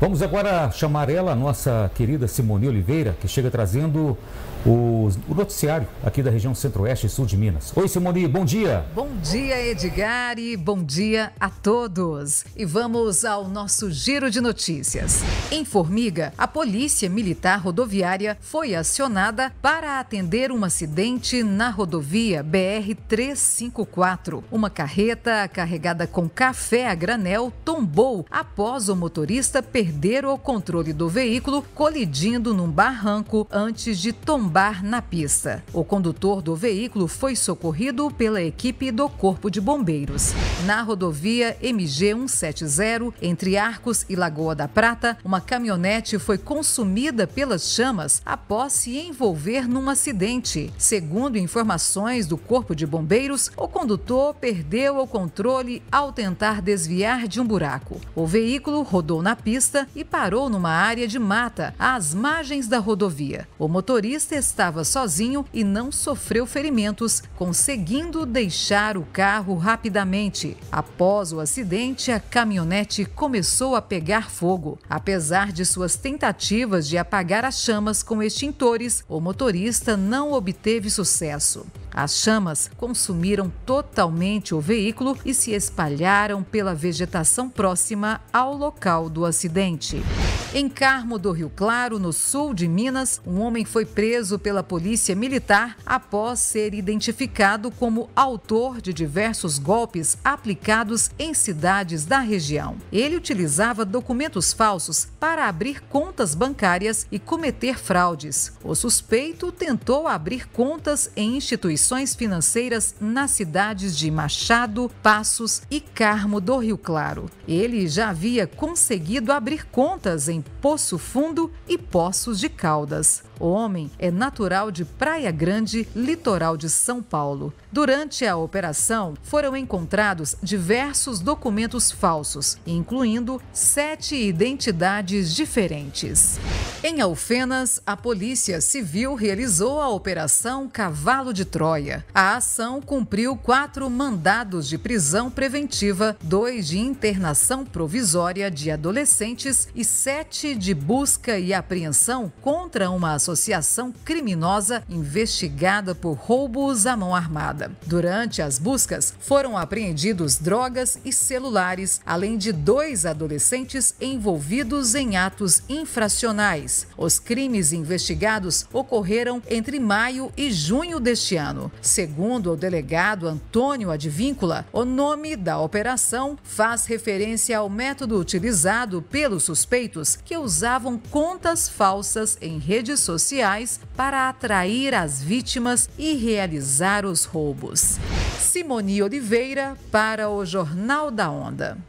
Vamos agora chamar ela, nossa querida Simone Oliveira, que chega trazendo o, o noticiário aqui da região centro-oeste e sul de Minas. Oi, Simone, bom dia. Bom dia, Edgar, e bom dia a todos. E vamos ao nosso giro de notícias. Em Formiga, a Polícia Militar Rodoviária foi acionada para atender um acidente na rodovia BR-354. Uma carreta carregada com café a granel tombou após o motorista perder perderam o controle do veículo, colidindo num barranco antes de tombar na pista. O condutor do veículo foi socorrido pela equipe do Corpo de Bombeiros. Na rodovia MG 170, entre Arcos e Lagoa da Prata, uma caminhonete foi consumida pelas chamas após se envolver num acidente. Segundo informações do Corpo de Bombeiros, o condutor perdeu o controle ao tentar desviar de um buraco. O veículo rodou na pista pista e parou numa área de mata, às margens da rodovia. O motorista estava sozinho e não sofreu ferimentos, conseguindo deixar o carro rapidamente. Após o acidente, a caminhonete começou a pegar fogo. Apesar de suas tentativas de apagar as chamas com extintores, o motorista não obteve sucesso. As chamas consumiram totalmente o veículo e se espalharam pela vegetação próxima ao local do acidente. Em Carmo do Rio Claro, no sul de Minas, um homem foi preso pela polícia militar após ser identificado como autor de diversos golpes aplicados em cidades da região. Ele utilizava documentos falsos para abrir contas bancárias e cometer fraudes. O suspeito tentou abrir contas em instituições financeiras nas cidades de Machado, Passos e Carmo do Rio Claro. Ele já havia conseguido abrir contas em em Poço Fundo e Poços de Caldas. O homem é natural de Praia Grande, litoral de São Paulo. Durante a operação, foram encontrados diversos documentos falsos, incluindo sete identidades diferentes. Em Alfenas, a Polícia Civil realizou a Operação Cavalo de Troia. A ação cumpriu quatro mandados de prisão preventiva, dois de internação provisória de adolescentes e sete de busca e apreensão contra uma associação criminosa investigada por roubos à mão armada. Durante as buscas, foram apreendidos drogas e celulares, além de dois adolescentes envolvidos em atos infracionais. Os crimes investigados ocorreram entre maio e junho deste ano. Segundo o delegado Antônio Advíncula, o nome da operação faz referência ao método utilizado pelos suspeitos que usavam contas falsas em redes sociais para atrair as vítimas e realizar os roubos. Simoni Oliveira para o Jornal da Onda.